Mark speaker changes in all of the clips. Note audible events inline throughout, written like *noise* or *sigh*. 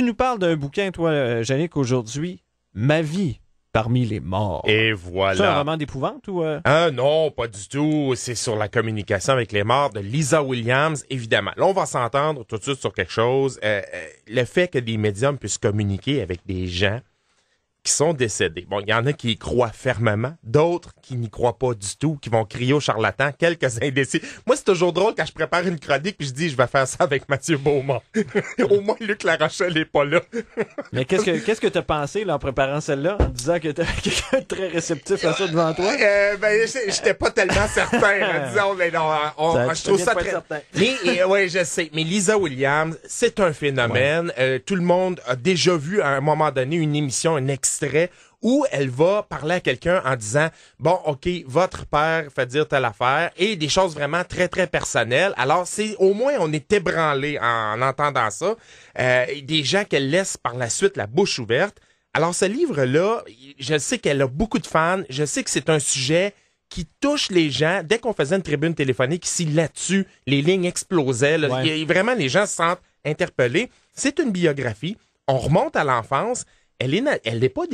Speaker 1: tu nous parles d'un bouquin, toi, euh, Yannick, aujourd'hui, Ma vie parmi les morts.
Speaker 2: Et voilà.
Speaker 1: C'est un roman d'épouvante ou... Euh?
Speaker 2: Ah, non, pas du tout. C'est sur la communication avec les morts de Lisa Williams, évidemment. Là, on va s'entendre tout de suite sur quelque chose. Euh, le fait que des médiums puissent communiquer avec des gens, qui sont décédés. Bon, il y en a qui y croient fermement, d'autres qui n'y croient pas du tout, qui vont crier au charlatan, quelques *laughs* indécis. Moi, c'est toujours drôle quand je prépare une chronique puis je dis je vais faire ça avec Mathieu Beaumont. *laughs* au moins Luc Larochelle
Speaker 1: n'est pas là. *laughs* Mais qu'est-ce que qu'est-ce que t'as pensé là en préparant celle-là en disant que t'avais quelqu'un de très réceptif à ça devant toi euh, Ben j'étais pas tellement certain. disons, mais non, euh, je trouve ça très. Mais
Speaker 2: et, ouais, je sais. Mais Lisa Williams, c'est un phénomène. Euh, tout le monde a déjà vu à un moment donné une émission, un où elle va parler à quelqu'un en disant bon ok votre père fait dire telle affaire et des choses vraiment très très personnelles alors c'est au moins on est ébranlé en, entendant ça euh, des gens qu'elle laisse par la suite la bouche ouverte alors ce livre là je sais qu'elle a beaucoup de fans je sais que c'est un sujet qui touche les gens dès qu'on faisait une tribune téléphonique ici là-dessus les lignes explosaient vraiment les gens se sentent interpellés c'est une biographie on remonte à l'enfance elle n'est pas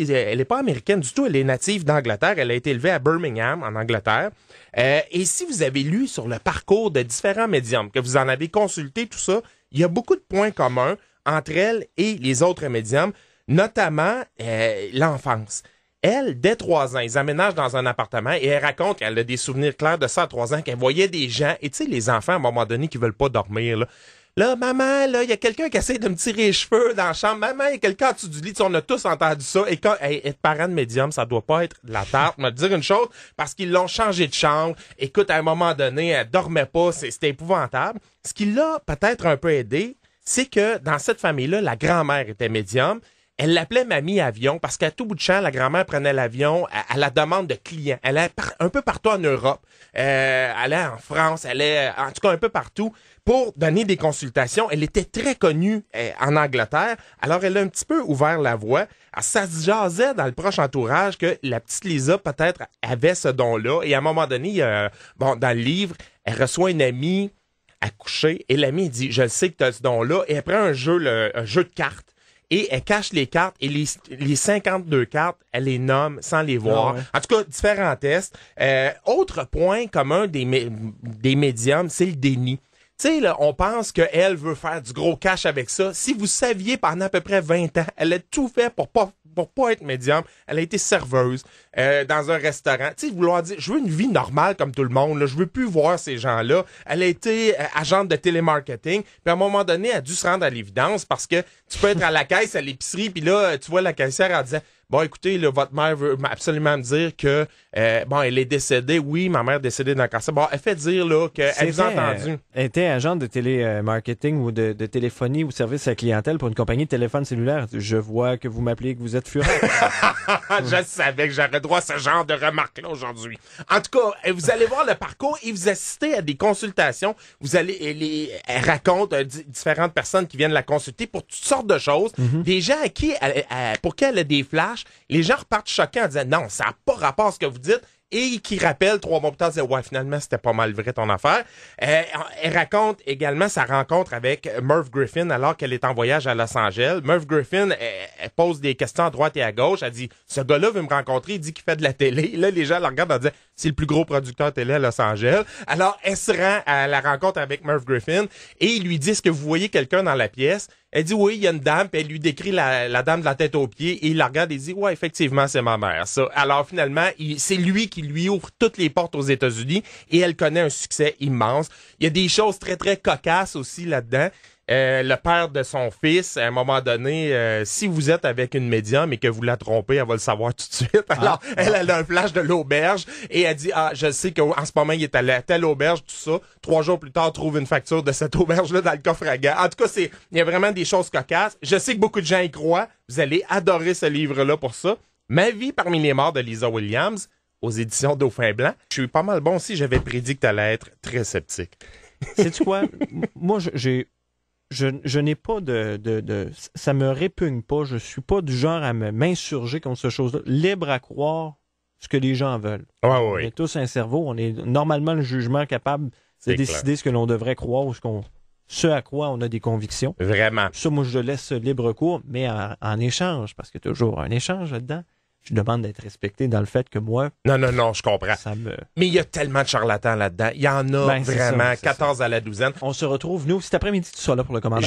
Speaker 2: pas américaine du tout. Elle est native d'Angleterre. Elle a été élevée à Birmingham, en Angleterre. Euh, et si vous avez lu sur le parcours de différents médiums, que vous en avez consulté tout ça, il y a beaucoup de points communs entre elle et les autres médiums, notamment euh, l'enfance. Elle, dès trois ans, ils aménagent dans un appartement et elle raconte qu'elle a des souvenirs clairs de ça à trois ans, qu'elle voyait des gens, et tu sais, les enfants, à un moment donné, qui veulent pas dormir, là, Là, maman, là, il y a quelqu'un qui essaie de me tirer les cheveux dans la chambre. Maman, il y a quelqu'un en du lit. on a tous entendu ça. Et quand, être parent de médium, ça doit pas être la tarte. Mais dire une chose, parce qu'ils l'ont changé de chambre. Écoute, à un moment donné, elle dormait pas. C'était épouvantable. Ce qui l'a peut-être un peu aidé, c'est que dans cette famille-là, la grand-mère était médium elle l'appelait Mamie Avion parce qu'à tout bout de champ, la grand-mère prenait l'avion à, la demande de clients. Elle est un peu partout en Europe, euh, Elle est en France, Elle est euh, en tout cas un peu partout pour donner des consultations. Elle était très connue euh, en Angleterre, alors elle a un petit peu ouvert la voie. Alors, ça se jasait dans le proche entourage que la petite Lisa peut-être avait ce don-là. Et à un moment donné, bon, dans le livre, elle reçoit une amie à coucher et l'amie dit, je sais que tu as ce don-là. Et après un jeu, un jeu de cartes et elle cache les cartes et les, 52 cartes, elle les nomme sans les ah voir. En tout cas, différents tests. Euh, autre point commun des, médiums, c'est le déni. Tu sais, on pense qu'elle veut faire du gros cash avec ça. Si vous saviez pendant à peu près 20 ans, elle a tout fait pour pas pour pas être médium, elle a été serveuse euh, dans un restaurant. Tu sais, vouloir dire, je veux une vie normale comme tout le monde. Je veux plus voir ces gens-là. Elle a été euh, agente de télémarketing. Puis à un moment donné, elle a dû se rendre à l'évidence parce que tu peux être à la *laughs* caisse, à l'épicerie, puis là, tu vois la caissière en disant Bon, écoutez, votre mère veut absolument me dire que euh, bon, elle est décédée. Oui, ma mère est décédée d'un cancer. Bon, elle fait dire là qu'elle a entendu. Euh,
Speaker 1: elle était agente de télémarketing euh, ou de, téléphonie ou service à clientèle pour une compagnie de téléphone cellulaire. Je vois que vous m'appelez, que vous êtes furieux.
Speaker 2: *laughs* Je savais que j'aurais droit à ce genre de remarques-là aujourd'hui. En tout cas, vous allez voir le parcours et vous assistez à des consultations. Vous allez raconte différentes personnes qui viennent la consulter pour toutes sortes de choses. Mm-hmm. Des gens à qui, pour qui elle a des flashs les gens repartent choqués en disant non, ça n'a pas rapport à ce que vous dites et qui rappelle trois mois plus tard, ouais, finalement, c'était pas mal vrai ton affaire. Euh, elle raconte également sa rencontre avec Murph Griffin alors qu'elle est en voyage à Los Angeles. Murph Griffin, euh, pose des questions à droite et à gauche. Elle dit, ce gars-là veut me rencontrer, il dit qu'il fait de la télé. là, les gens la regardent en disant, c'est le plus gros producteur télé à Los Angeles. Alors, elle se rend à la rencontre avec Murph Griffin et il lui dit, ce que vous voyez quelqu'un dans la pièce? Elle dit oui, il y a une dame, puis elle lui décrit la, dame de la tête aux pieds et il la regarde et dit ouais, effectivement, c'est ma mère. Alors finalement, c'est lui qui lui ouvre toutes les portes aux États-Unis et elle connaît un succès immense. Il y a des choses très, très cocasses aussi là-dedans. Euh, le père de son fils, à un moment donné, euh, si vous êtes avec une médium et que vous la trompez, elle va le savoir tout de suite. *laughs* Ah. Alors, elle, a un flash de l'auberge et elle dit, ah, je sais qu'en ce moment, il est à telle auberge, tout ça. Trois jours plus tard, trouve une facture de cette auberge-là dans le coffre à gants. En tout cas, c'est, il y a vraiment des choses cocasses. Je sais que beaucoup de gens y croient. Vous allez adorer ce livre-là pour ça. Ma vie parmi les morts de Lisa Williams aux éditions Dauphin Blanc. Je suis pas mal bon si j'avais prédit que tu allais être très sceptique.
Speaker 1: Sais-tu quoi? Moi, j'ai. Je, je n'ai pas de, de, de, Ça me répugne pas. Je suis pas du genre à m'insurger contre ce chose-là. Libre à croire ce que les gens veulent. on est tous un cerveau. On est normalement le jugement capable de décider ce que l'on devrait croire ou ce ce à quoi on a des convictions. Vraiment. Ça, moi, je laisse libre cours, mais en, en échange, parce qu'il y a toujours un échange là-dedans je demande d'être respecté dans le fait que moi.
Speaker 2: Non, non, non, je comprends. Ça me... Mais il y a tellement de charlatans
Speaker 1: là-dedans. Il y en
Speaker 2: a ben, vraiment 14 à la douzaine. On se retrouve, nous, cet après-midi, tu seras là pour le commandant.